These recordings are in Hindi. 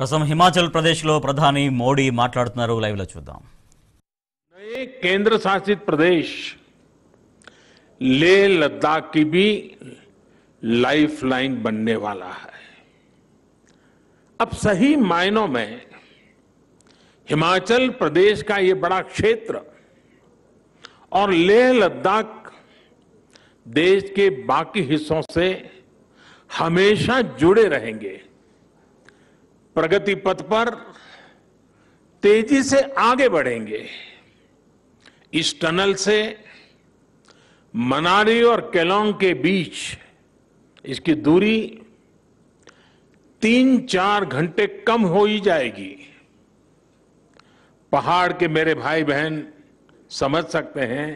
लो प्रधानी मोडी ప్రధాని लाइव लो లైవ్లో नए केंद्र शासित प्रदेश ले लद्दाख की भी लाइफ लाइन बनने वाला है अब सही मायनों में हिमाचल प्रदेश का ये बड़ा क्षेत्र और लेह लद्दाख देश के बाकी हिस्सों से हमेशा जुड़े रहेंगे प्रगति पथ पर तेजी से आगे बढ़ेंगे इस टनल से मनाली और केलोंग के बीच इसकी दूरी तीन चार घंटे कम हो ही जाएगी पहाड़ के मेरे भाई बहन समझ सकते हैं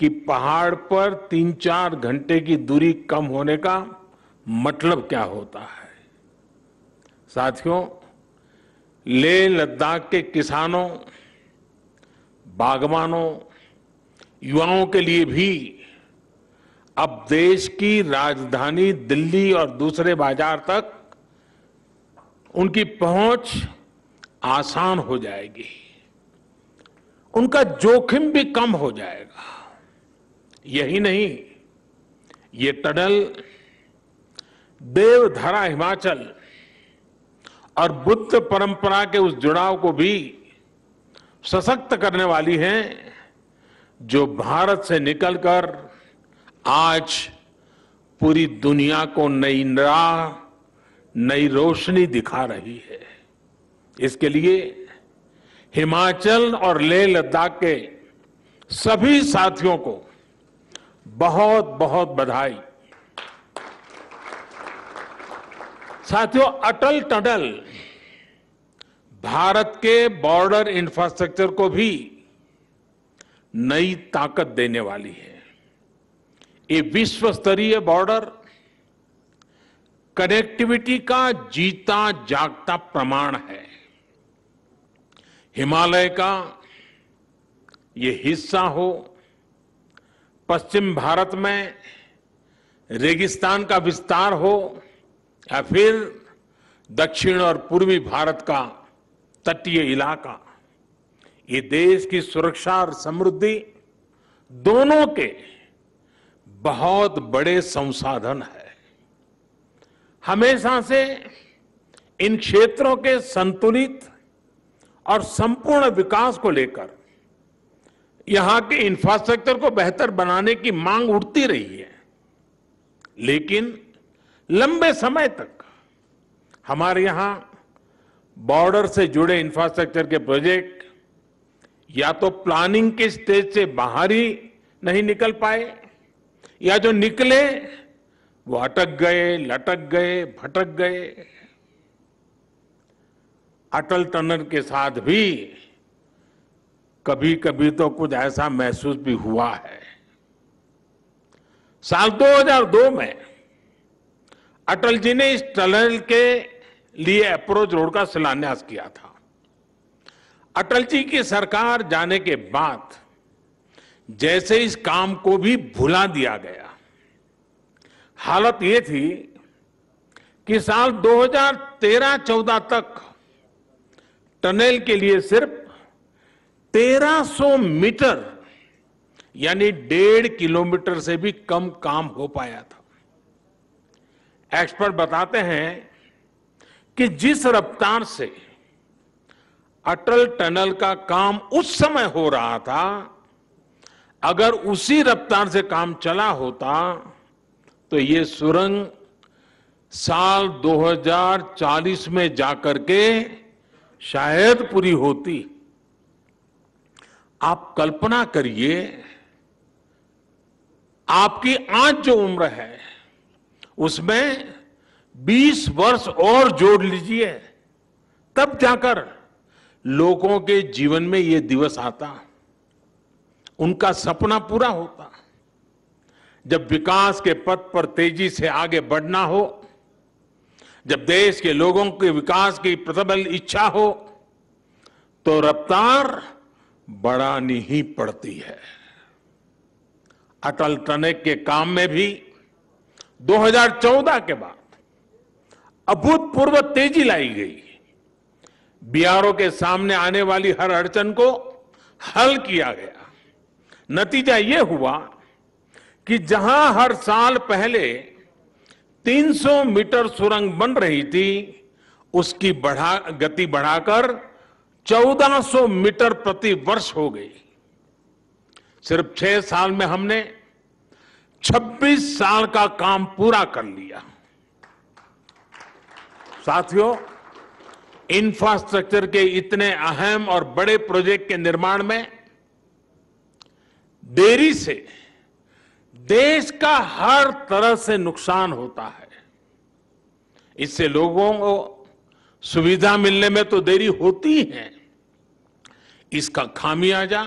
कि पहाड़ पर तीन चार घंटे की दूरी कम होने का मतलब क्या होता है साथियों लेह लद्दाख के किसानों बागवानों युवाओं के लिए भी अब देश की राजधानी दिल्ली और दूसरे बाजार तक उनकी पहुंच आसान हो जाएगी उनका जोखिम भी कम हो जाएगा यही नहीं ये टनल देवधरा हिमाचल और बुद्ध परंपरा के उस जुड़ाव को भी सशक्त करने वाली है जो भारत से निकलकर आज पूरी दुनिया को नई राह नई रोशनी दिखा रही है इसके लिए हिमाचल और लेह लद्दाख के सभी साथियों को बहुत बहुत बधाई साथियों अटल टनल भारत के बॉर्डर इंफ्रास्ट्रक्चर को भी नई ताकत देने वाली है ये विश्व स्तरीय बॉर्डर कनेक्टिविटी का जीता जागता प्रमाण है हिमालय का ये हिस्सा हो पश्चिम भारत में रेगिस्तान का विस्तार हो या फिर दक्षिण और पूर्वी भारत का तटीय इलाका ये देश की सुरक्षा और समृद्धि दोनों के बहुत बड़े संसाधन है हमेशा से इन क्षेत्रों के संतुलित और संपूर्ण विकास को लेकर यहां के इंफ्रास्ट्रक्चर को बेहतर बनाने की मांग उठती रही है लेकिन लंबे समय तक हमारे यहां बॉर्डर से जुड़े इंफ्रास्ट्रक्चर के प्रोजेक्ट या तो प्लानिंग के स्टेज से बाहर ही नहीं निकल पाए या जो निकले वो अटक गए लटक गए भटक गए अटल टनल के साथ भी कभी कभी तो कुछ ऐसा महसूस भी हुआ है साल 2002 में अटल जी ने इस टनल के लिए अप्रोच रोड का शिलान्यास किया था अटल जी की सरकार जाने के बाद जैसे इस काम को भी भुला दिया गया हालत यह थी कि साल 2013-14 तक टनल के लिए सिर्फ 1300 मीटर यानी डेढ़ किलोमीटर से भी कम काम हो पाया था एक्सपर्ट बताते हैं कि जिस रफ्तार से अटल टनल का काम उस समय हो रहा था अगर उसी रफ्तार से काम चला होता तो ये सुरंग साल 2040 में जाकर के शायद पूरी होती आप कल्पना करिए आपकी आज जो उम्र है उसमें 20 वर्ष और जोड़ लीजिए तब जाकर लोगों के जीवन में ये दिवस आता उनका सपना पूरा होता जब विकास के पथ पर तेजी से आगे बढ़ना हो जब देश के लोगों के विकास की प्रबल इच्छा हो तो रफ्तार बढ़ानी ही पड़ती है अटल टनेक के काम में भी 2014 के बाद अभूतपूर्व तेजी लाई गई बीआरओ के सामने आने वाली हर अड़चन को हल किया गया नतीजा यह हुआ कि जहां हर साल पहले 300 मीटर सुरंग बन रही थी उसकी बढ़ा गति बढ़ाकर 1400 मीटर प्रति वर्ष हो गई सिर्फ छह साल में हमने 26 साल का काम पूरा कर लिया साथियों इंफ्रास्ट्रक्चर के इतने अहम और बड़े प्रोजेक्ट के निर्माण में देरी से देश का हर तरह से नुकसान होता है इससे लोगों को सुविधा मिलने में तो देरी होती है इसका खामियाजा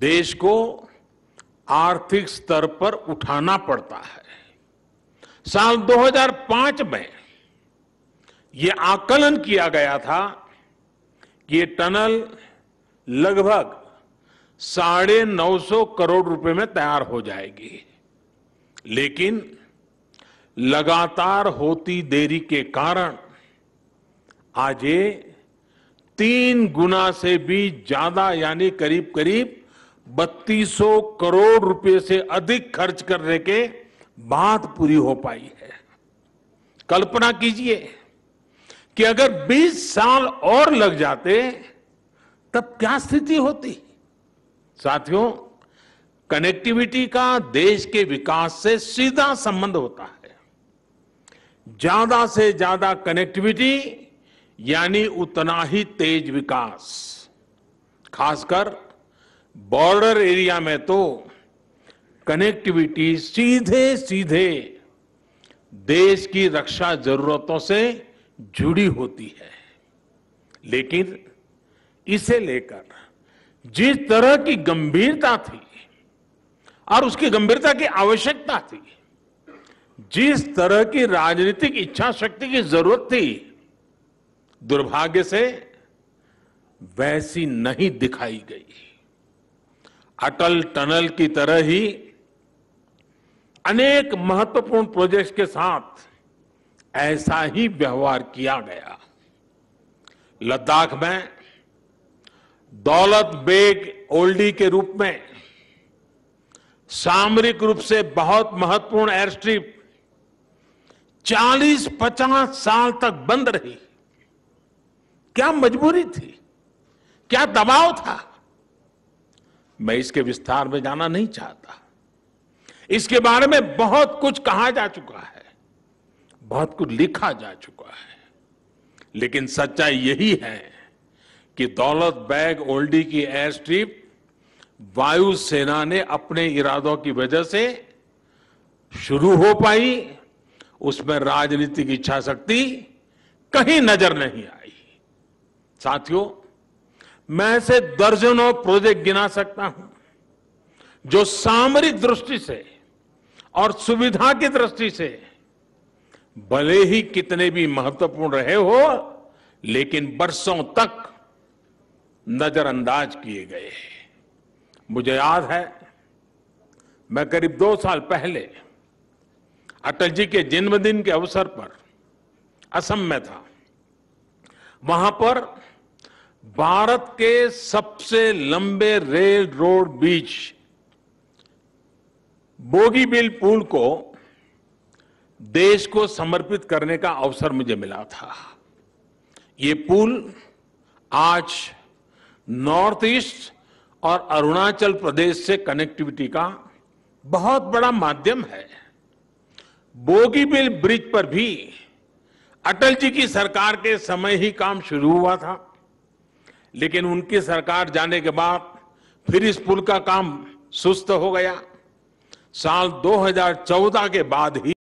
देश को आर्थिक स्तर पर उठाना पड़ता है साल 2005 में यह आकलन किया गया था कि ये टनल लगभग साढ़े नौ सौ करोड़ रुपए में तैयार हो जाएगी लेकिन लगातार होती देरी के कारण आज ये तीन गुना से भी ज्यादा यानी करीब करीब बत्तीसों करोड़ रुपए से अधिक खर्च करने के बात पूरी हो पाई है कल्पना कीजिए कि अगर 20 साल और लग जाते तब क्या स्थिति होती साथियों कनेक्टिविटी का देश के विकास से सीधा संबंध होता है ज्यादा से ज्यादा कनेक्टिविटी यानी उतना ही तेज विकास खासकर बॉर्डर एरिया में तो कनेक्टिविटी सीधे सीधे देश की रक्षा जरूरतों से जुड़ी होती है लेकिन इसे लेकर जिस तरह की गंभीरता थी और उसकी गंभीरता की आवश्यकता थी जिस तरह की राजनीतिक इच्छा शक्ति की जरूरत थी दुर्भाग्य से वैसी नहीं दिखाई गई अटल टनल की तरह ही अनेक महत्वपूर्ण प्रोजेक्ट्स के साथ ऐसा ही व्यवहार किया गया लद्दाख में दौलत बेग ओल्डी के रूप में सामरिक रूप से बहुत महत्वपूर्ण एयर स्ट्रिप 40-50 साल तक बंद रही क्या मजबूरी थी क्या दबाव था मैं इसके विस्तार में जाना नहीं चाहता इसके बारे में बहुत कुछ कहा जा चुका है बहुत कुछ लिखा जा चुका है लेकिन सच्चाई यही है कि दौलत बैग ओल्डी की एयर स्ट्रिप वायुसेना ने अपने इरादों की वजह से शुरू हो पाई उसमें राजनीतिक इच्छा शक्ति कहीं नजर नहीं आई साथियों मैं ऐसे दर्जनों प्रोजेक्ट गिना सकता हूं जो सामरिक दृष्टि से और सुविधा की दृष्टि से भले ही कितने भी महत्वपूर्ण रहे हो लेकिन बरसों तक नजरअंदाज किए गए मुझे याद है मैं करीब दो साल पहले अटल जी के जन्मदिन के अवसर पर असम में था वहां पर भारत के सबसे लंबे रेल रोड बीच बोगीबिल पुल को देश को समर्पित करने का अवसर मुझे मिला था ये पुल आज नॉर्थ ईस्ट और अरुणाचल प्रदेश से कनेक्टिविटी का बहुत बड़ा माध्यम है बोगीबिल ब्रिज पर भी अटल जी की सरकार के समय ही काम शुरू हुआ था लेकिन उनकी सरकार जाने के बाद फिर इस पुल का काम सुस्त हो गया साल 2014 के बाद ही